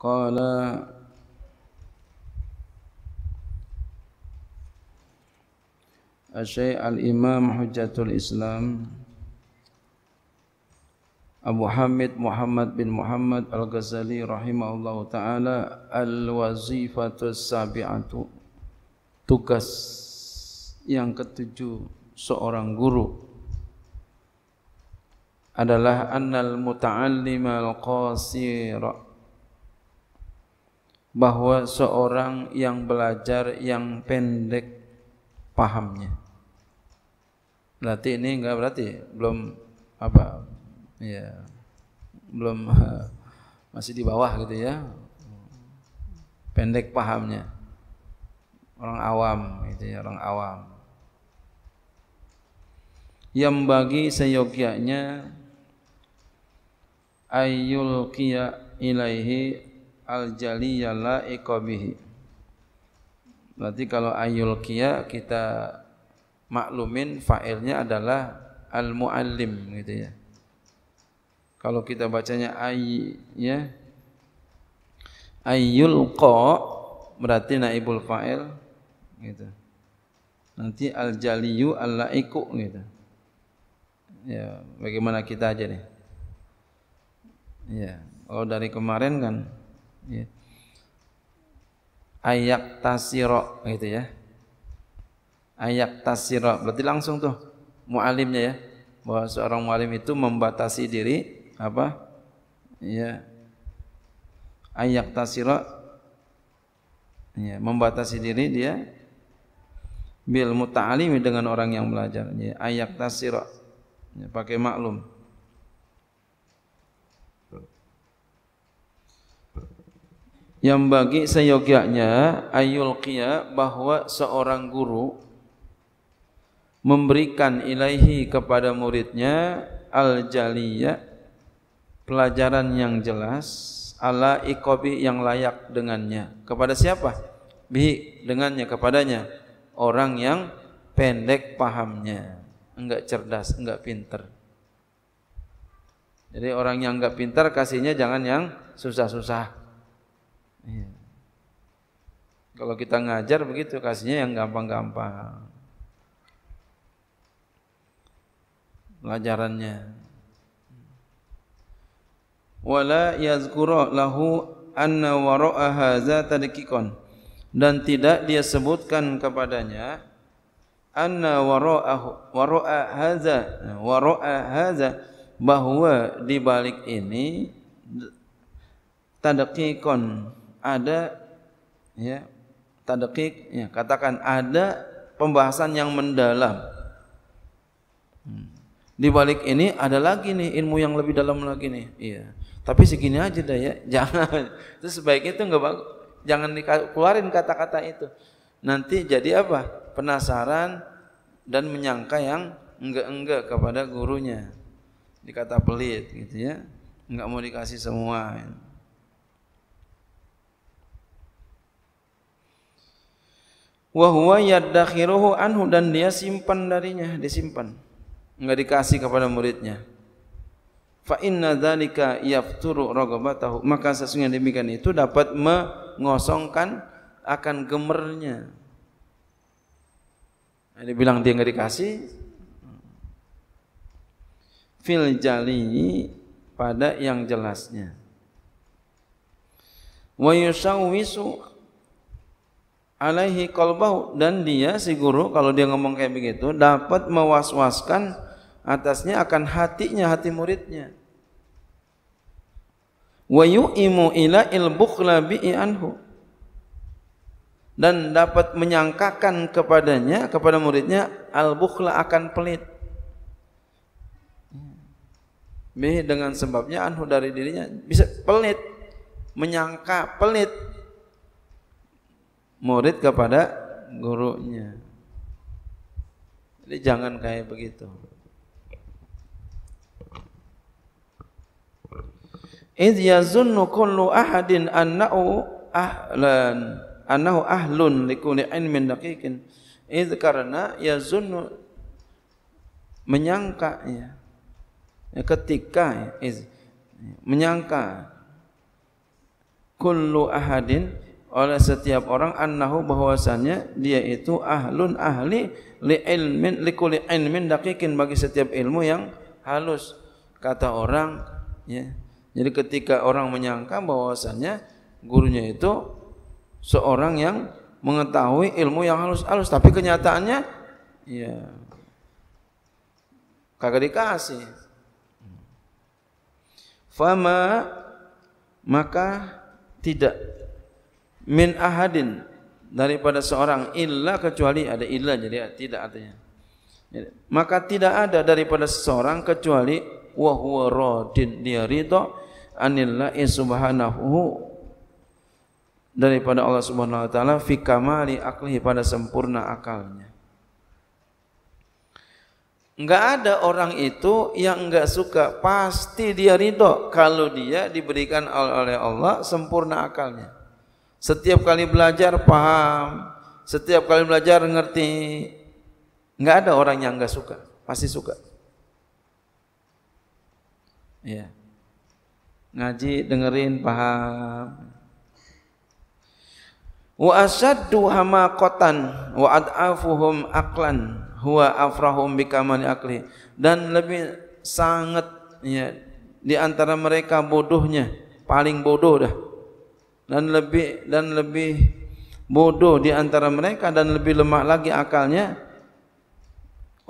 قال الشيخ الإمام حجة الإسلام أبو حمد محمد بن محمد الغزالي رحمه الله تعالى الوظيفة السابعة tugas yang ketujuh seorang guru adalah annal muta'allimal qasira bahwa seorang yang belajar yang pendek pahamnya. Berarti ini enggak berarti belum apa ya belum masih di bawah gitu ya pendek pahamnya orang awam gitu ya orang awam yang bagi seyogyanya ayul kia ilaihi al-jaliyya la'iqa Berarti kalau ayul kia kita maklumin fa'ilnya adalah al-muallim gitu ya. Kalau kita bacanya ay ya ayul ko berarti naibul fa'il gitu. Nanti al-jaliyu al-laiku gitu. Ya, bagaimana kita aja nih. Ya, kalau dari kemarin kan ya. ayak tasiro gitu ya ayak tasiro berarti langsung tuh mualimnya ya bahwa seorang mualim itu membatasi diri apa ya ayak tasiro ya membatasi diri dia bil muta'alimi dengan orang yang belajar ya ayak tasiro ya, pakai maklum Yang bagi seyogyaknya ayul bahwa seorang guru memberikan ilaihi kepada muridnya al jaliyah pelajaran yang jelas ala ikobi yang layak dengannya kepada siapa bi dengannya kepadanya orang yang pendek pahamnya enggak cerdas enggak pinter jadi orang yang enggak pintar kasihnya jangan yang susah-susah Iya. Kalau kita ngajar begitu kasihnya yang gampang-gampang. Pelajarannya. Wala yazkura lahu anna wara'a hadza tadqiqan dan tidak dia sebutkan kepadanya anna wara'a wara'a hadza wara'a hadza bahwa di balik ini tadqiqan ada ya tadqiq ya katakan ada pembahasan yang mendalam. Hmm. Di balik ini ada lagi nih ilmu yang lebih dalam lagi nih. Iya. Tapi segini aja dah ya. Jangan. Itu sebaiknya itu enggak bagus. Jangan dikeluarin kata-kata itu. Nanti jadi apa? Penasaran dan menyangka yang enggak-enggak kepada gurunya. Dikata pelit gitu ya. Enggak mau dikasih semua. Ya. huwa yadakhiruhu anhu dan dia simpan darinya, disimpan. Enggak dikasih kepada muridnya. Fa inna dzalika yafturu ragabatahu. Maka sesungguhnya demikian itu dapat mengosongkan akan gemernya. Ada nah, bilang dia enggak dikasih fil jali pada yang jelasnya. Wa yusawwisu alaihi qalbahu dan dia si guru kalau dia ngomong kayak begitu dapat mewaswaskan atasnya akan hatinya hati muridnya wa yu'imu ila il bukhla anhu dan dapat menyangkakan kepadanya kepada muridnya al bukhla akan pelit Mih dengan sebabnya anhu dari dirinya bisa pelit menyangka pelit murid kepada gurunya. Jadi jangan kayak begitu. Iz yazunnu kullu ahadin annahu ahlan annahu ahlun likulli ilmin daqiqin. Iz karena yazunnu menyangka ya. ya ketika ya, iz menyangka kullu ahadin oleh setiap orang annahu bahwasanya dia itu ahlun ahli li ilmin li kulli ilmin daqiqin bagi setiap ilmu yang halus kata orang ya jadi ketika orang menyangka bahwasanya gurunya itu seorang yang mengetahui ilmu yang halus-halus tapi kenyataannya ya kagak dikasih fama maka tidak min ahadin daripada seorang illa kecuali ada illa jadi tidak artinya. Maka tidak ada daripada seseorang kecuali wa huwa radin dia ridha anillahi subhanahu daripada Allah Subhanahu wa taala fi kamali aklihi pada sempurna akalnya. Enggak ada orang itu yang enggak suka, pasti dia ridho kalau dia diberikan oleh Allah sempurna akalnya. Setiap kali belajar paham, setiap kali belajar ngerti. Enggak ada orang yang enggak suka, pasti suka. Iya. Ngaji, dengerin, paham. Wa asyaddu hamaqatan wa ad'afuhum aqlan huwa afrahum bikamani akli dan lebih sangat ya di antara mereka bodohnya paling bodoh dah dan lebih dan lebih bodoh di antara mereka dan lebih lemah lagi akalnya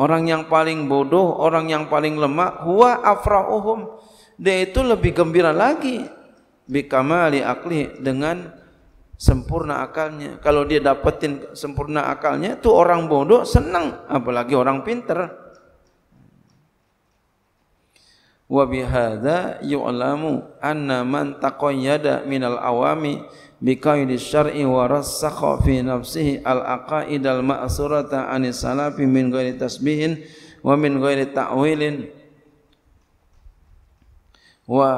orang yang paling bodoh orang yang paling lemah huwa afrauhum dia itu lebih gembira lagi bikamali akli dengan sempurna akalnya kalau dia dapetin sempurna akalnya tuh orang bodoh senang apalagi orang pinter wa bihadza yu'lamu anna man taqayyada minal awami biqaidi syar'i wa rassakha fi nafsihi al al ma'surata anis salafi min ghairi tasbihin wa min ghairi ta'wilin wa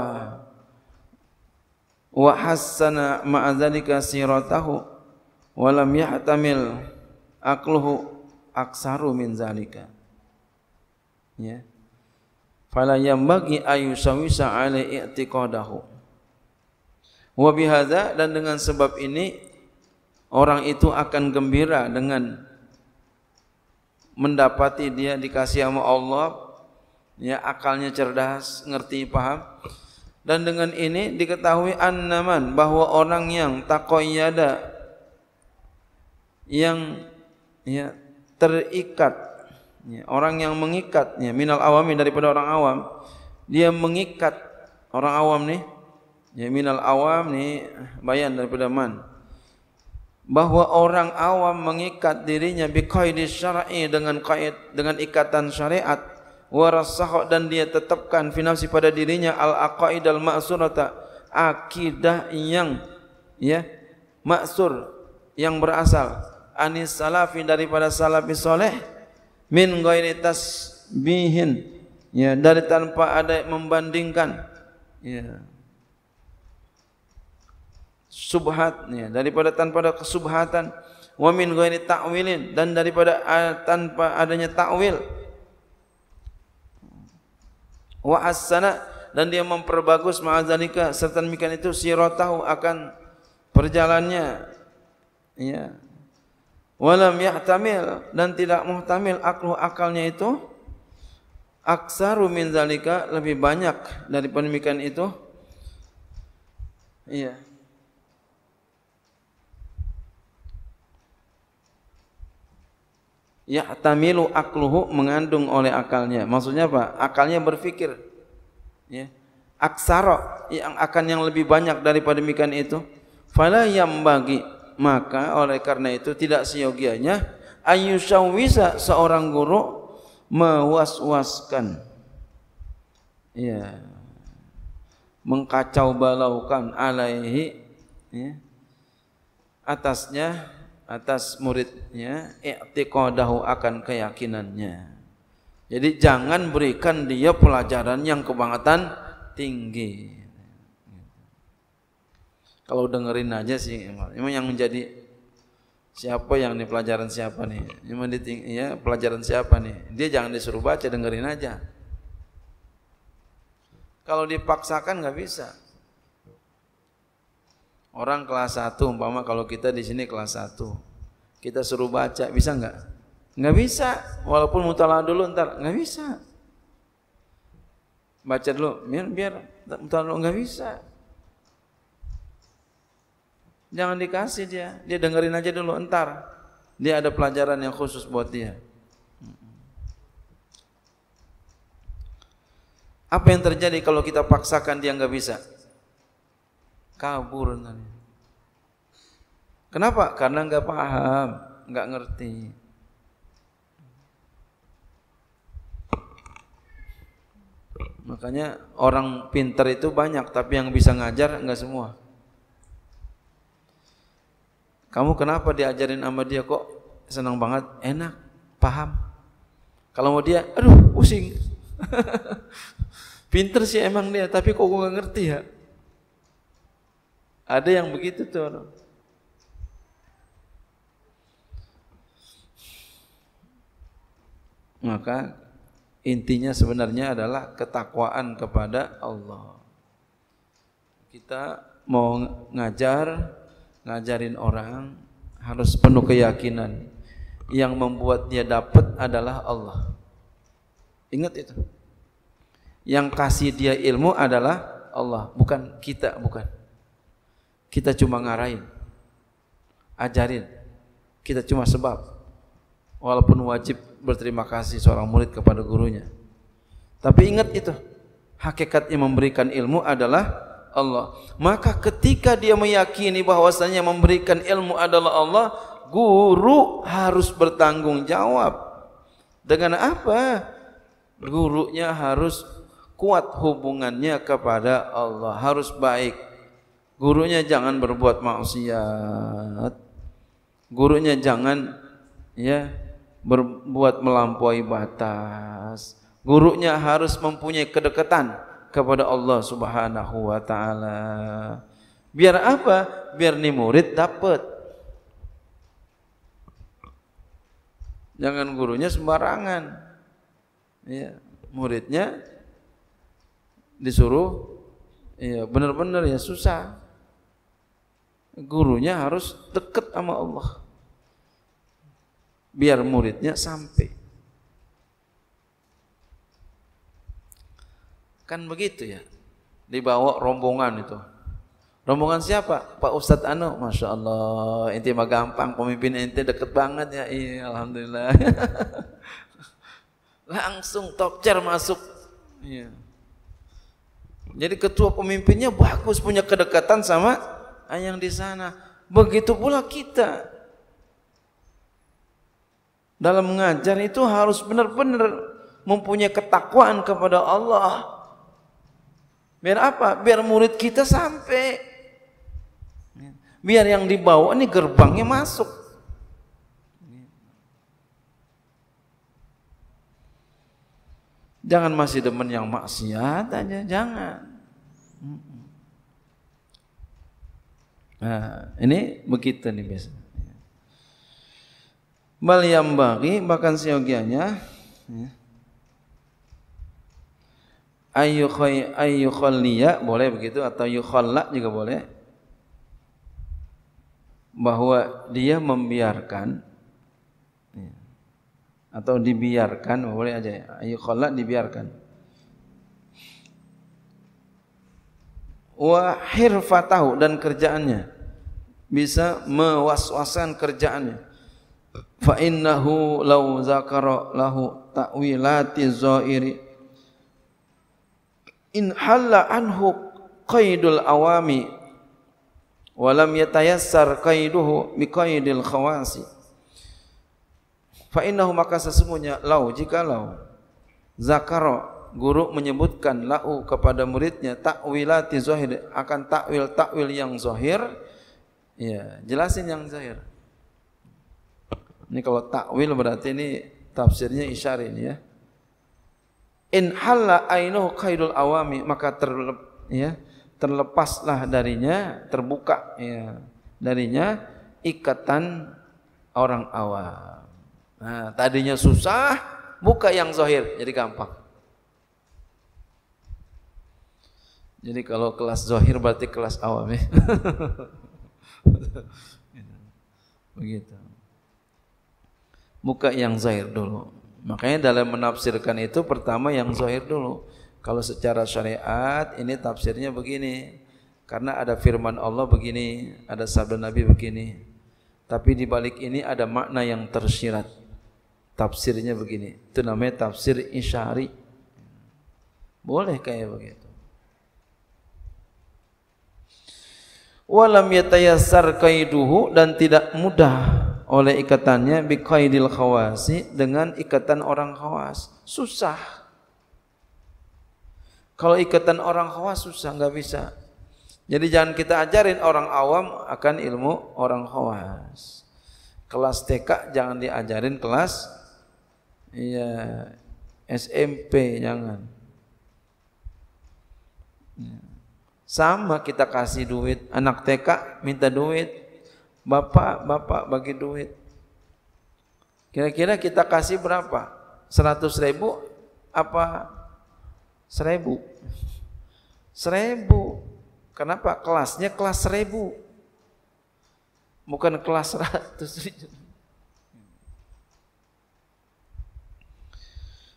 wa hassana ma'a dzalika siratahu wa lam yahtamil aqluhu aksaru min zalika ya yeah. fala yambagi ayusawisa ala i'tiqadahu wa bihadza dan dengan sebab ini orang itu akan gembira dengan mendapati dia dikasihi sama Allah ya akalnya cerdas ngerti paham dan dengan ini diketahui annaman bahwa orang yang taqayyada yang ya terikat ya, orang yang mengikat ya, minal awami daripada orang awam dia mengikat orang awam nih ya minal awam nih bayan daripada man bahwa orang awam mengikat dirinya biqaidi syar'i dengan kait dengan ikatan syariat warasahu dan dia tetapkan finansi pada dirinya al aqaid al ma'surata akidah yang ya maksur yang berasal anis salafi daripada salafi soleh min ghairi tasbihin ya dari tanpa ada membandingkan ya subhat ya daripada tanpa ada kesubhatan wa min ghairi ta'wilin dan daripada eh, tanpa adanya ta'wil wa asana dan dia memperbagus ma'azalika serta demikian itu sirotahu akan perjalannya ya walam yahtamil dan tidak muhtamil aklu akalnya itu aksaru min zalika lebih banyak dari penemikan itu iya yahtamilu akluhu mengandung oleh akalnya maksudnya apa akalnya berpikir ya aksara yang akan yang lebih banyak daripada mikan itu fala yang bagi maka oleh karena itu tidak seyogianya ayusyawisa seorang guru mewaswaskan. Ya. Mengkacau balaukan alaihi ya. atasnya atas muridnya i'tiqadahu akan keyakinannya. Jadi jangan berikan dia pelajaran yang kebangetan tinggi kalau dengerin aja sih emang, yang menjadi siapa yang di pelajaran siapa nih emang di ya pelajaran siapa nih dia jangan disuruh baca dengerin aja kalau dipaksakan nggak bisa orang kelas 1 umpama kalau kita di sini kelas 1 kita suruh baca bisa nggak nggak bisa walaupun mutala dulu ntar nggak bisa baca dulu biar biar mutala dulu nggak bisa Jangan dikasih dia, dia dengerin aja dulu entar. Dia ada pelajaran yang khusus buat dia. Apa yang terjadi kalau kita paksakan dia nggak bisa? Kabur nanti. Kenapa? Karena nggak paham, nggak ngerti. Makanya orang pinter itu banyak, tapi yang bisa ngajar nggak semua. Kamu kenapa diajarin sama dia kok senang banget, enak, paham. Kalau mau dia, aduh pusing. Pinter sih emang dia, tapi kok gue gak ngerti ya. Ada yang begitu tuh orang. Maka intinya sebenarnya adalah ketakwaan kepada Allah. Kita mau ngajar, ngajarin orang harus penuh keyakinan yang membuat dia dapat adalah Allah. Ingat itu. Yang kasih dia ilmu adalah Allah, bukan kita, bukan. Kita cuma ngarahin, ajarin. Kita cuma sebab. Walaupun wajib berterima kasih seorang murid kepada gurunya. Tapi ingat itu. Hakikat yang memberikan ilmu adalah Allah. Maka ketika dia meyakini bahwasanya memberikan ilmu adalah Allah, guru harus bertanggung jawab. Dengan apa? Gurunya harus kuat hubungannya kepada Allah, harus baik. Gurunya jangan berbuat maksiat. Gurunya jangan ya berbuat melampaui batas. Gurunya harus mempunyai kedekatan kepada Allah Subhanahu wa taala. Biar apa? Biar ni murid dapat. Jangan gurunya sembarangan. Ya, muridnya disuruh ya benar-benar ya susah. Gurunya harus dekat sama Allah. Biar muridnya sampai. Kan begitu ya. Dibawa rombongan itu. Rombongan siapa? Pak Ustadz Anu. Masya Allah, inti mah gampang. Pemimpin inti deket banget ya. Iya, Alhamdulillah. Langsung top chair masuk. Iya. Jadi ketua pemimpinnya bagus, punya kedekatan sama yang di sana. Begitu pula kita. Dalam mengajar itu harus benar-benar mempunyai ketakwaan kepada Allah Biar apa? Biar murid kita sampai. Biar yang dibawa ini gerbangnya masuk. Jangan masih demen yang maksiat aja, jangan. Nah, ini begitu nih biasanya. Bal yang bagi bahkan siogianya, ya ayyukhay ayyukhalliya boleh begitu atau yukhalla juga boleh bahwa dia membiarkan atau dibiarkan boleh aja Ayo ya. ayyukhalla dibiarkan wa hirfatahu dan kerjaannya bisa mewaswasan kerjaannya fa innahu law zakara lahu ta'wilati zairi in halla anhu qaidul awami walam yatayassar qaiduhu qaidil khawasi fa innahu maka sesungguhnya lau jikalau zakaro guru menyebutkan lau kepada muridnya takwilati zahir akan takwil takwil yang zahir ya jelasin yang zahir ini kalau takwil berarti ini tafsirnya isyar ini ya in halla ainuhu khairul awami maka terlep, ya, terlepaslah darinya terbuka ya, darinya ikatan orang awam nah tadinya susah buka yang zahir jadi gampang jadi kalau kelas zahir berarti kelas awam ya begitu buka yang zahir dulu Makanya dalam menafsirkan itu pertama yang zahir dulu. Kalau secara syariat ini tafsirnya begini. Karena ada firman Allah begini, ada sabda Nabi begini. Tapi di balik ini ada makna yang tersirat. Tafsirnya begini. Itu namanya tafsir isyari. Boleh kayak begitu. Walam yatayassar kaiduhu dan tidak mudah oleh ikatannya biqaidil khawasi dengan ikatan orang khawas susah kalau ikatan orang khawas susah nggak bisa jadi jangan kita ajarin orang awam akan ilmu orang khawas kelas TK jangan diajarin kelas iya SMP jangan iya. sama kita kasih duit anak TK minta duit Bapak, bapak bagi duit. Kira-kira kita kasih berapa? 100 ribu apa seribu? Seribu. Kenapa? Kelasnya kelas seribu. Bukan kelas seratus.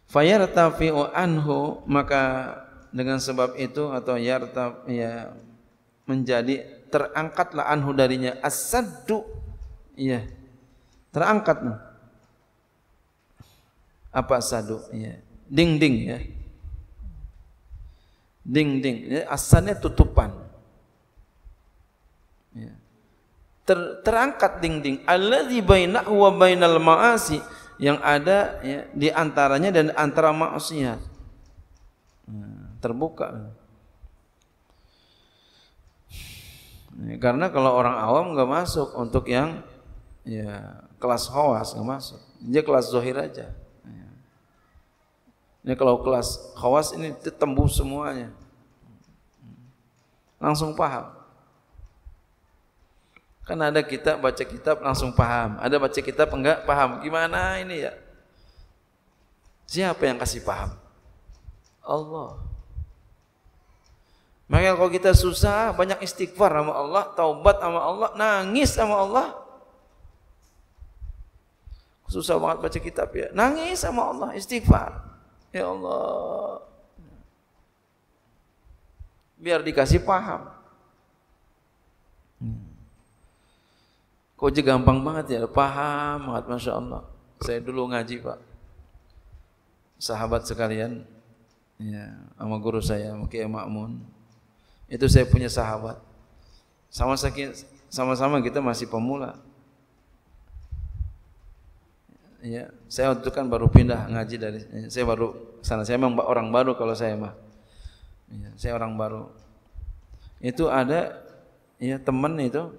Fayartafi'u anhu maka dengan sebab itu atau yartaf ya menjadi terangkatlah anhu darinya as-saddu iya terangkat apa sadu iya ding ding ya ding ding ya, asalnya tutupan ya. Ter, terangkat ding ding alladzi bainahu wa bainal ma'asi yang ada ya, di antaranya dan antara maksiat iya. terbuka Karena kalau orang awam nggak masuk untuk yang ya kelas khawas nggak masuk. Dia kelas zohir aja. Ya. Ini kalau kelas khawas ini tembus semuanya. Langsung paham. Kan ada kitab baca kitab langsung paham. Ada baca kitab enggak paham. Gimana ini ya? Siapa yang kasih paham? Allah. Makanya kalau kita susah, banyak istighfar sama Allah, taubat sama Allah, nangis sama Allah. Susah banget baca kitab ya. Nangis sama Allah, istighfar. Ya Allah. Biar dikasih paham. Kok juga gampang banget ya, paham banget Masya Allah. Saya dulu ngaji Pak. Sahabat sekalian, ya, sama guru saya, Mukia Ma'mun. Itu saya punya sahabat. Sama sama kita masih pemula. Ya, saya waktu itu kan baru pindah ngaji dari saya baru sana. Saya memang orang baru kalau saya mah. Ya, saya orang baru. Itu ada ya teman itu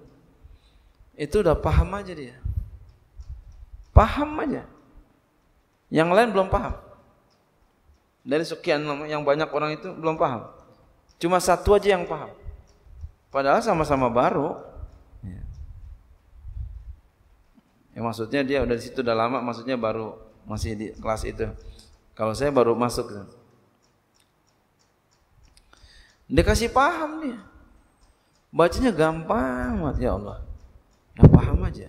itu udah paham aja dia. Paham aja. Yang lain belum paham. Dari sekian yang banyak orang itu belum paham. Cuma satu aja yang paham. Padahal sama-sama baru. Iya. Ya. maksudnya dia udah di situ udah lama, maksudnya baru masih di kelas itu. Kalau saya baru masuk Dia kasih paham dia. Bacanya gampang banget ya Allah. Yang paham aja.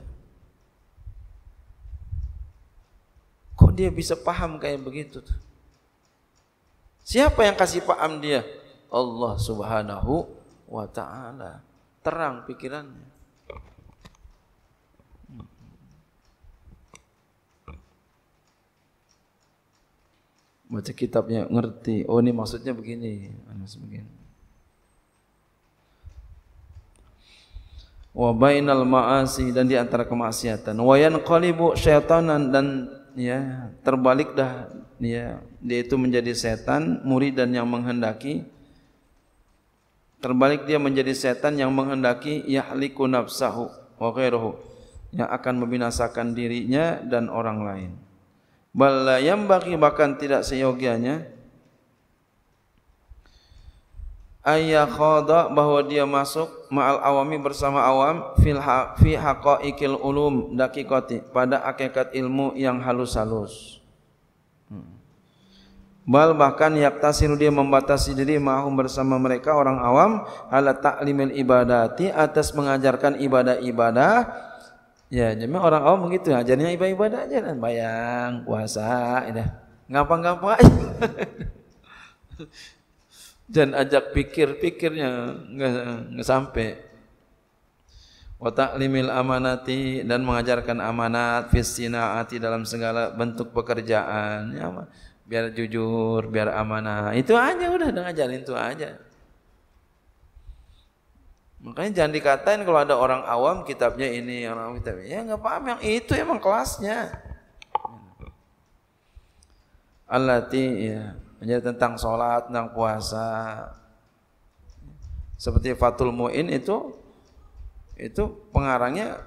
Kok dia bisa paham kayak begitu tuh? Siapa yang kasih paham dia? Allah Subhanahu wa taala. Terang pikirannya. Baca kitabnya ngerti. Oh ini maksudnya begini. begini. Wa bainal ma'asi dan di antara kemaksiatan. Wa yanqalibu syaitanan dan ya terbalik dah ya dia itu menjadi setan dan yang menghendaki Terbalik dia menjadi setan yang menghendaki yahliku nafsahu wa ghairuhu yang akan membinasakan dirinya dan orang lain. Bal bagi bahkan tidak seyogianya ayya khada bahwa dia masuk ma'al awami bersama awam fil ha, fi haqaiqil ulum dakikoti pada akikat ilmu yang halus-halus. Hmm bal bahkan yaktasiru dia membatasi diri mahum bersama mereka orang awam ala ta'limil ibadati atas mengajarkan ibadah-ibadah ya jadi orang awam begitu ajarnya ibadah-ibadah aja dan bayang puasa ya gampang-gampang aja dan ajak pikir-pikirnya nggak sampai wa ta'limil amanati dan mengajarkan amanat fis dalam segala bentuk pekerjaan ya biar jujur, biar amanah. Itu aja udah ngajarin itu aja. Makanya jangan dikatain kalau ada orang awam kitabnya ini, orang awam kitabnya. Ya nggak paham yang itu emang kelasnya. alatnya ya, hanya tentang sholat, tentang puasa. Seperti Fatul Mu'in itu itu pengarangnya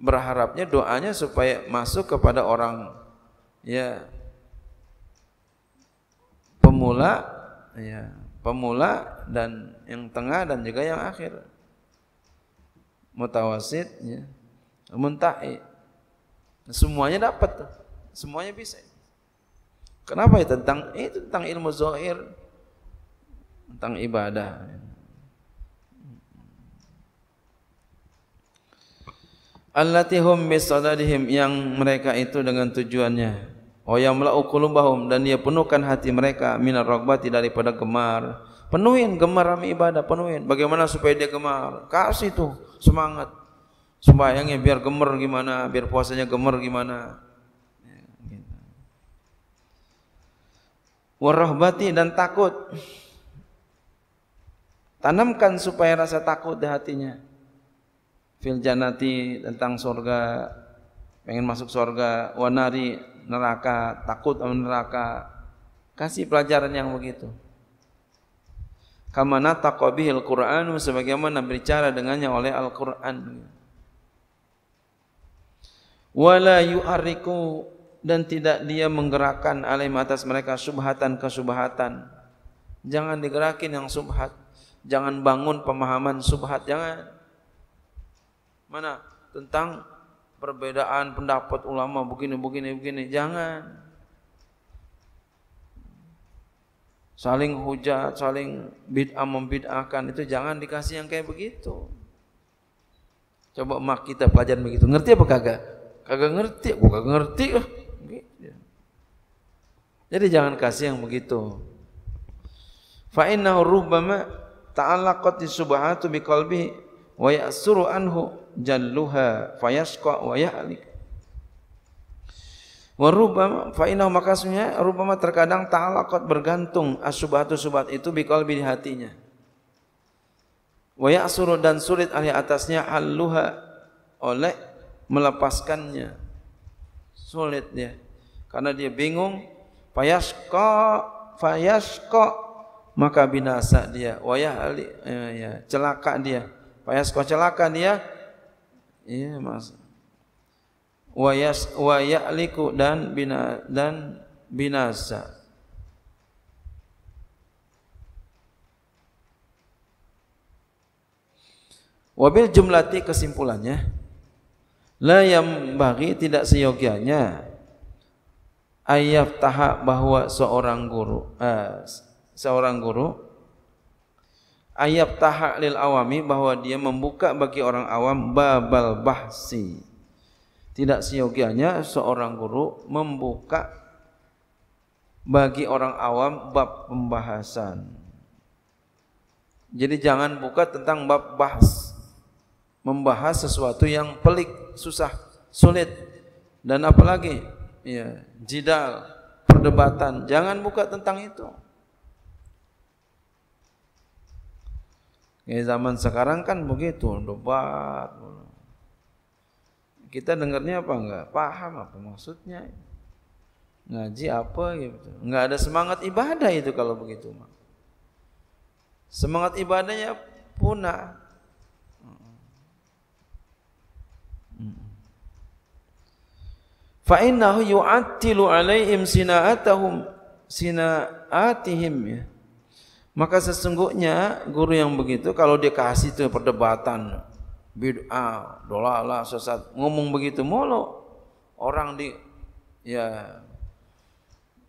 berharapnya doanya supaya masuk kepada orang ya pemula ya pemula dan yang tengah dan juga yang akhir mutawasid ya muntai semuanya dapat semuanya bisa kenapa ya tentang itu tentang ilmu zohir, tentang ibadah Allatihum bisadadihim yang mereka itu dengan tujuannya wa oh, yamla'u qulubahum dan dia penuhkan hati mereka minar ragbati daripada gemar penuhin gemar kami ibadah penuhin bagaimana supaya dia gemar kasih tuh semangat sembahyangnya biar gemar gimana biar puasanya gemar gimana warahbati dan takut tanamkan supaya rasa takut di hatinya fil janati tentang surga pengen masuk surga wanari neraka, takut sama neraka. Kasih pelajaran yang begitu. Kamana taqabihil Qur'an sebagaimana berbicara dengannya oleh Al-Qur'an. Wala yu'arriku dan tidak dia menggerakkan alaih atas mereka subhatan ke subhatan Jangan digerakin yang subhat. Jangan bangun pemahaman subhat, jangan. Mana? Tentang perbedaan pendapat ulama begini begini begini jangan saling hujat, saling bid'ah membid'ahkan itu jangan dikasih yang kayak begitu. Coba mak kita pelajaran begitu. Ngerti apa kagak? Kagak ngerti, gua kagak ngerti. lah. Jadi jangan kasih yang begitu. Fa innahu rubbama ta'allaqat subhatu biqalbihi wa ya'suru anhu jalluha fayasqa wa ya'lik wa rubama fa innahu makasnya rubama terkadang ta'alaqat bergantung asubatu subat itu biqalbi di hatinya wa ya'suru dan sulit ahli atasnya halluha oleh melepaskannya sulit dia karena dia bingung fayasqa fayasqa maka binasa dia wayah eh, ya, celaka dia Payah kau celaka dia. Iya, Mas. wayas wayak liku dan bina dan binasa. Wabil jumlati kesimpulannya La yang bagi tidak seyogianya ayat tahak bahwa seorang guru eh, Seorang guru Ayat taha lil awami bahwa dia membuka bagi orang awam babal bahsi. Tidak seyogianya seorang guru membuka bagi orang awam bab pembahasan. Jadi jangan buka tentang bab bahas. Membahas sesuatu yang pelik, susah, sulit dan apalagi ya, jidal, perdebatan. Jangan buka tentang itu. Ya zaman sekarang kan begitu, debat. Kita dengarnya apa enggak? Paham apa maksudnya? Ngaji apa gitu. Enggak ada semangat ibadah itu kalau begitu, mah. Semangat ibadahnya punah. Fa innahu yu'attilu alaihim sina'atahum sina'atihim ya maka sesungguhnya guru yang begitu kalau dia kasih itu perdebatan bid'ah, dolala sesat, ngomong begitu molo orang di ya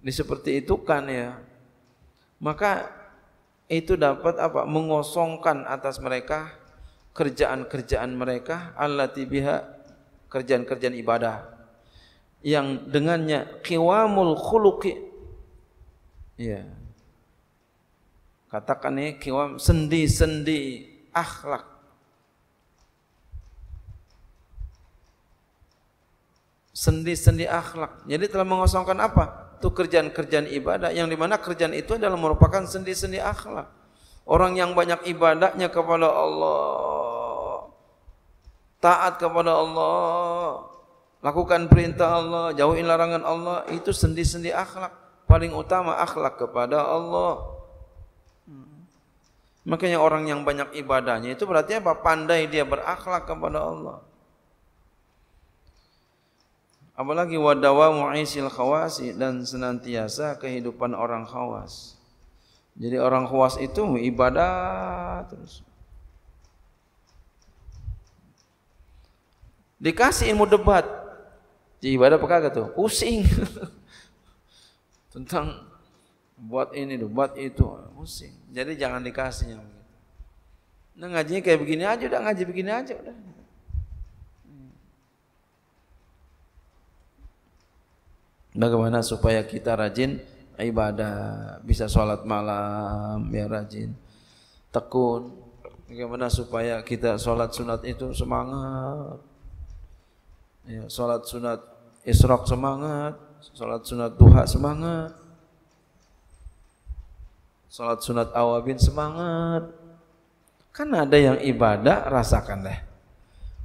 di seperti itu kan ya. Maka itu dapat apa? mengosongkan atas mereka kerjaan-kerjaan mereka allati biha kerjaan-kerjaan ibadah yang dengannya qiwamul khuluqi ya Katakan ini kiwam sendi-sendi akhlak. Sendi-sendi akhlak. Jadi telah mengosongkan apa? Itu kerjaan-kerjaan ibadah yang dimana kerjaan itu adalah merupakan sendi-sendi akhlak. Orang yang banyak ibadahnya kepada Allah. Taat kepada Allah. Lakukan perintah Allah, jauhin larangan Allah. Itu sendi-sendi akhlak. Paling utama akhlak kepada Allah. Makanya orang yang banyak ibadahnya itu berarti apa? Pandai dia berakhlak kepada Allah. Apalagi wadawa mu'isil khawasi dan senantiasa kehidupan orang khawas. Jadi orang khawas itu ibadah terus. Dikasih ilmu debat. ibadah apa kagak tuh? Pusing. Tentang buat ini buat itu, pusing. Jadi jangan dikasih yang nah, ngajinya kayak begini aja udah, ngaji begini aja udah. Bagaimana supaya kita rajin ibadah, bisa sholat malam ya rajin, tekun. Bagaimana supaya kita sholat sunat itu semangat, ya, sholat sunat isrok semangat, sholat sunat duha semangat, Sholat sunat awabin semangat. Kan ada yang ibadah rasakan deh.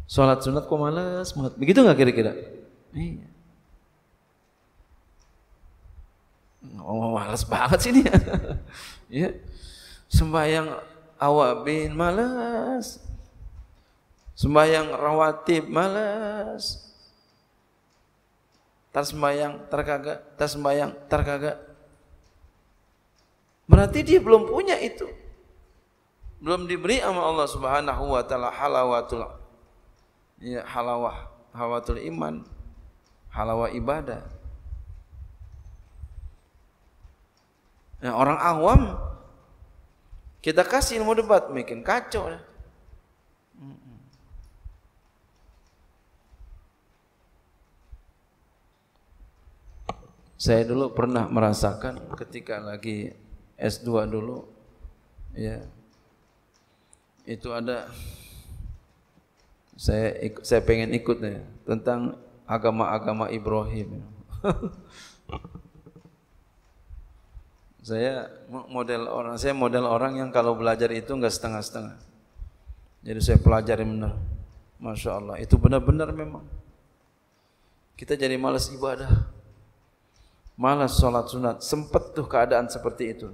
Sholat sunat kok males banget. Begitu nggak kira-kira? Oh, males banget sih dia. ya. Sembahyang awabin males. Sembahyang rawatib males. Tersembayang terkagak, tersembayang terkagak, Berarti dia belum punya itu. Belum diberi sama Allah Subhanahu wa taala halawatul ya halawah, hawatul iman, halawah ibadah. Ya, orang awam kita kasih ilmu debat bikin kacau. Ya. Saya dulu pernah merasakan ketika lagi S2 dulu ya itu ada saya saya pengen ikut ya tentang agama-agama Ibrahim saya model orang saya model orang yang kalau belajar itu enggak setengah-setengah jadi saya pelajari benar Masya Allah itu benar-benar memang kita jadi malas ibadah malas sholat sunat. Sempet tuh keadaan seperti itu.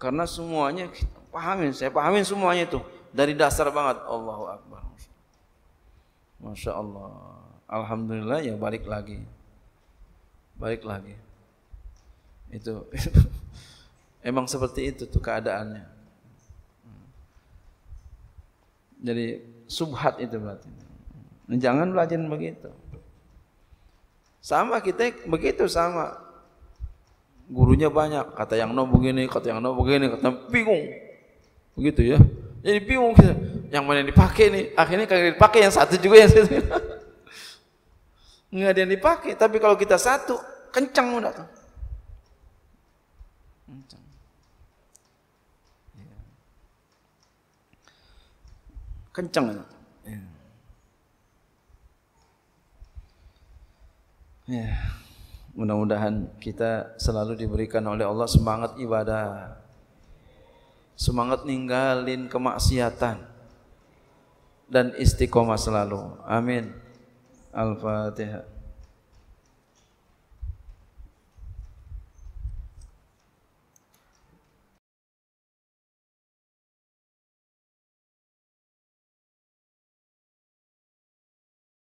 Karena semuanya pahamin, saya pahamin semuanya itu dari dasar banget. Allahu Akbar. Masya Allah. Alhamdulillah ya balik lagi. Balik lagi. Itu emang seperti itu tuh keadaannya. Jadi subhat itu berarti. Jangan belajar begitu. Sama kita begitu sama. Gurunya banyak, kata yang no begini, kata yang no begini, kata bingung. Begitu ya. Jadi bingung kita, yang mana yang dipakai nih? Akhirnya kagak dipakai yang satu juga yang satu. Enggak ada yang dipakai, tapi kalau kita satu, kencang udah tuh. Kencang. Iya. Kencang. Kencang. Ya. Mudah-mudahan kita selalu diberikan oleh Allah semangat ibadah. Semangat ninggalin kemaksiatan dan istiqomah selalu. Amin. Al-Fatihah.